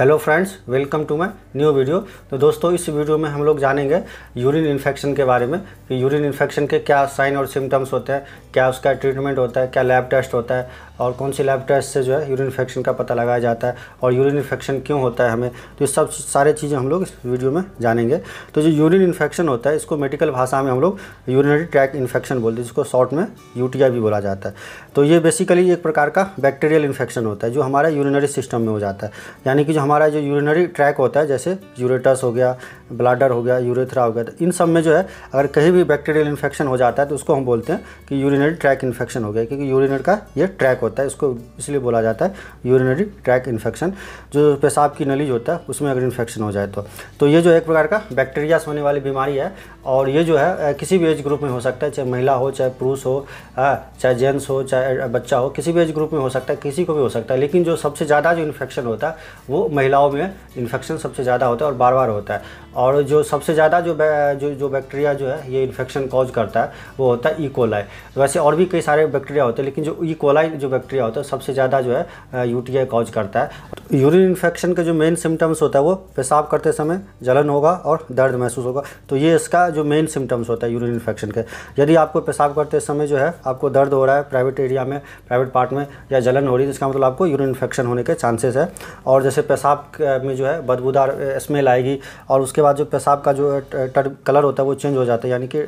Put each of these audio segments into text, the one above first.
Hello friends welcome to my new video तो दोस्तों इस वीडियो में हम लोग जानेंगे यूरिन इन्फेक्शन के बारे में कि यूरिन इन्फेक्शन के क्या साइन और सिम्टम्स होते हैं क्या उसका ट्रीटमेंट होता है क्या लैब टेस्ट होता है और कौन सी लैब टेस्ट से जो है यूरिन इन्फेक्शन का पता लगाया जाता है और यूरिन इन्फेक्शन क्यों होता है हमें तो ये सब सारे चीज़ें हम लोग इस वीडियो में जानेंगे तो जो यूरिन इन्फेक्शन होता है इसको मेडिकल भाषा में हम लोग यूरिनरी ट्रैक इन्फेक्शन बोलते हैं जिसको शॉर्ट में यूटीआई भी बोला जाता है तो ये बेसिकली एक प्रकार का बैक्टीरियल इन्फेक्शन होता है जो हमारे यूरिनरी सिस्टम में हो जाता है यानी कि जो हमारा जो यूरिनरी ट्रैक होता है जैसे यूरेटस हो गया ब्लाडर हो गया यूरेथ्रा हो गया तो इन सब में जो है अगर कहीं भी बैक्टीरियल इन्फेक्शन हो जाता है तो उसको हम बोलते हैं कि यूरिनरी ट्रैक इन्फेक्शन हो गया क्योंकि यूरिनर का ये ट्रैक होता है इसको इसलिए बोला जाता है यूरिनरी ट्रैक इन्फेक्शन जो पेशाब की नली होता है उसमें अगर इन्फेक्शन हो जाए तो तो ये जो एक प्रकार का बैक्टीरिया से होने वाली बीमारी है और ये जो है किसी भी एज ग्रुप में हो सकता है चाहे महिला हो चाहे पुरुष हो चाहे जेंट्स हो चाहे बच्चा हो किसी भी एज ग्रुप में हो सकता है किसी को भी हो सकता है लेकिन जो सबसे ज़्यादा जो इन्फेक्शन होता है वो महिलाओं में इन्फेक्शन सबसे ज़्यादा होता है और बार बार होता है और जो सबसे ज़्यादा जो जो जो बैक्टीरिया जो है ये इन्फेक्शन कॉज करता है वो होता है ईकोलाई e. वैसे और भी कई सारे बैक्टीरिया होते हैं लेकिन जो ईकोलाई e. जो बैक्टीरिया होता है सबसे ज़्यादा जो है यूटीआई कॉज करता है यूरिन तो इन्फेक्शन के जो मेन सिम्टम्स होता है वो पेशाब करते समय जलन होगा और दर्द महसूस होगा तो ये इसका जो मेन सिम्टम्स होता है यूरिन इन्फेक्शन के यदि आपको पेशाब करते समय जो है आपको दर्द हो रहा है प्राइवेट एरिया में प्राइवेट पार्ट में या जलन हो रही है तो इसका मतलब आपको यूरिन इन्फेक्शन होने के चांसेस है और जैसे पेशाब पेशाब में जो है बदबूदार स्मेल आएगी और उसके बाद जो पेशाब का जो टर कलर होता है वो चेंज हो जाता है यानी कि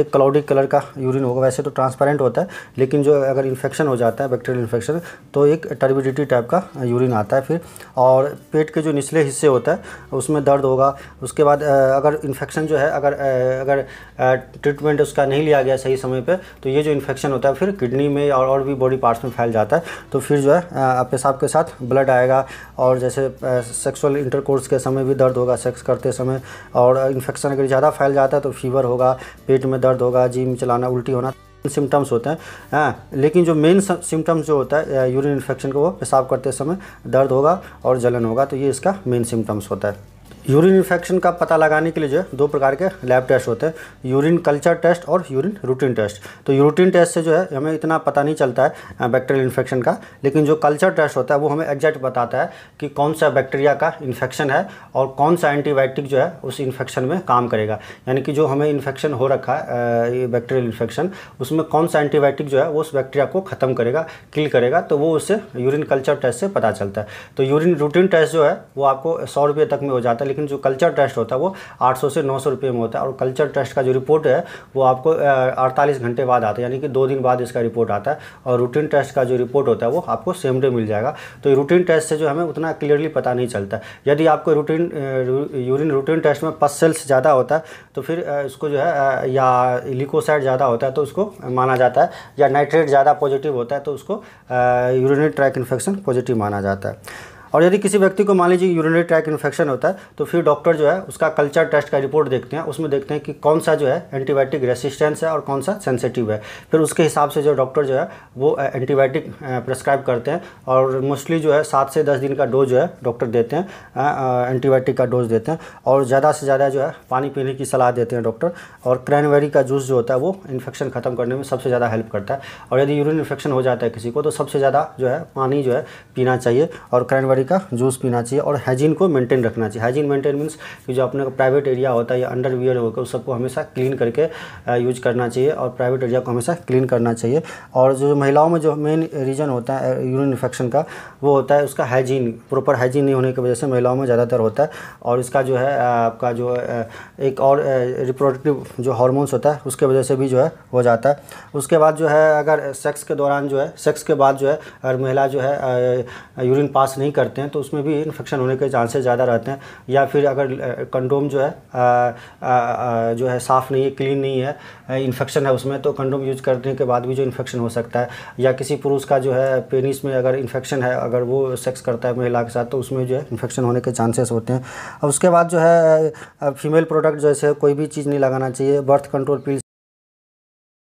एक क्लाउडी कलर का यूरिन होगा वैसे तो ट्रांसपेरेंट होता है लेकिन जो अगर इन्फेक्शन हो जाता है बैक्टीरियल इन्फेक्शन तो एक टर्बिडिटी टाइप का यूरिन आता है फिर और पेट के जो निचले हिस्से होता है उसमें दर्द होगा उसके बाद अगर इन्फेक्शन जो है अगर अगर ट्रीटमेंट उसका नहीं लिया गया सही समय पर तो ये जो इन्फेक्शन होता है फिर किडनी में और भी बॉडी पार्ट्स में फैल जाता है तो फिर जो है पेशाब के साथ ब्लड आएगा और जैसे सेक्सुअल इंटरकोर्स के समय भी दर्द होगा सेक्स करते समय और इन्फेक्शन अगर ज़्यादा फैल जाता है तो फीवर होगा पेट में दर्द होगा जिम चलाना उल्टी होना सिम्टम्स होते हैं आ, हाँ, लेकिन जो मेन सिम्टम्स जो होता है यूरिन इन्फेक्शन का वो पेशाब करते समय दर्द होगा और जलन होगा तो ये इसका मेन सिम्टम्स होता है यूरिन इन्फेक्शन का पता लगाने के लिए जो है दो प्रकार के लैब टेस्ट होते हैं यूरिन कल्चर टेस्ट और यूरिन रूटीन टेस्ट तो रूटीन टेस्ट से जो है हमें इतना पता नहीं चलता है बैक्टीरियल इन्फेक्शन का लेकिन जो कल्चर टेस्ट होता है वो हमें एग्जैक्ट बताता है कि कौन सा बैक्टीरिया का इन्फेक्शन है और कौन सा एंटीबायोटिक जो है उस इन्फेक्शन में काम करेगा यानी कि जो हमें इन्फेक्शन हो रखा है ये बैक्टीरियल इन्फेक्शन उसमें कौन सा एंटीबायोटिक जो है वो उस बैक्टीरिया को ख़त्म करेगा किल करेगा तो वो उससे यूरिन कल्चर टेस्ट से पता चलता है तो यूरिन रूटीन टेस्ट जो है वो आपको सौ रुपये तक में हो जाता है लेकिन जो कल्चर टेस्ट होता है वो आठ सौ से नौ सौ रुपये में होता है और कल्चर टेस्ट का जो रिपोर्ट है वो आपको अड़तालीस घंटे बाद आता है यानी कि दो दिन बाद इसका रिपोर्ट आता है और रूटीन टेस्ट का जो रिपोर्ट होता है वो आपको सेम डे मिल जाएगा तो रूटीन टेस्ट से जो हमें उतना क्लियरली पता नहीं चलता यदि आपको रूटीन यूरिन रूटीन टेस्ट में पस सेल्स ज़्यादा होता है तो फिर इसको जो है या लिकोसाइड ज़्यादा होता है तो उसको माना जाता है या नाइट्रेट ज़्यादा पॉजिटिव होता है तो उसको यूरिनरी ट्रैक इन्फेक्शन पॉजिटिव माना जाता है और यदि किसी व्यक्ति को मान लीजिए यूरिनरी ट्रैक इन्फेक्शन होता है तो फिर डॉक्टर जो है उसका कल्चर टेस्ट का रिपोर्ट देखते हैं उसमें देखते हैं कि कौन सा जो है एंटीबायोटिक रेसिस्टेंस है और कौन सा सेंसिटिव है फिर उसके हिसाब से जो डॉक्टर जो है वो एंटीबायोटिक प्रेस्क्राइब करते हैं और मोस्टली जो है सात से दस दिन का डोज जो है डॉक्टर देते हैं एंटीबायोटिक का डोज देते हैं और ज़्यादा से ज़्यादा जो है पानी पीने की सलाह देते हैं डॉक्टर और क्रैनबेरी का जूस जो होता है वो इन्फेक्शन ख़त्म करने में सबसे ज़्यादा हेल्प करता है और यदि यूरिन इन्फेक्शन हो जाता है किसी को तो सबसे ज़्यादा जो है पानी जो है पीना चाहिए और क्रैनबेरी बीमारी का जूस पीना चाहिए और हाइजीन को मेंटेन रखना चाहिए हाइजीन मेंटेन मीन्स कि जो अपने प्राइवेट एरिया होता है या अंडरवियर होकर उस सबको हमेशा क्लीन करके यूज करना चाहिए और प्राइवेट एरिया को हमेशा क्लीन करना चाहिए और जो महिलाओं में जो मेन रीज़न होता है यूरिन इन्फेक्शन का वो होता है उसका हाइजीन प्रॉपर हाइजीन नहीं होने की वजह से महिलाओं में ज़्यादातर होता है और इसका जो है आपका जो एक और रिप्रोडक्टिव जो हार्मोन्स होता है उसके वजह से भी जो है हो जाता है उसके बाद जो है अगर सेक्स के दौरान जो है सेक्स के बाद जो है अगर महिला जो है यूरिन पास नहीं करती करते हैं तो उसमें भी इन्फेक्शन होने के चांसेस ज़्यादा रहते हैं या फिर अगर कंडोम जो है आ, आ, आ, जो है साफ़ नहीं है क्लीन नहीं है इन्फेक्शन है उसमें तो कंडोम यूज करने के बाद भी जो इन्फेक्शन हो सकता है या किसी पुरुष का जो है पेनिस में अगर इन्फेक्शन है अगर वो सेक्स करता है महिला के साथ तो उसमें जो है इन्फेक्शन होने के चांसेस होते हैं और उसके बाद जो है फीमेल प्रोडक्ट जैसे कोई भी चीज़ नहीं लगाना चाहिए बर्थ कंट्रोल पिल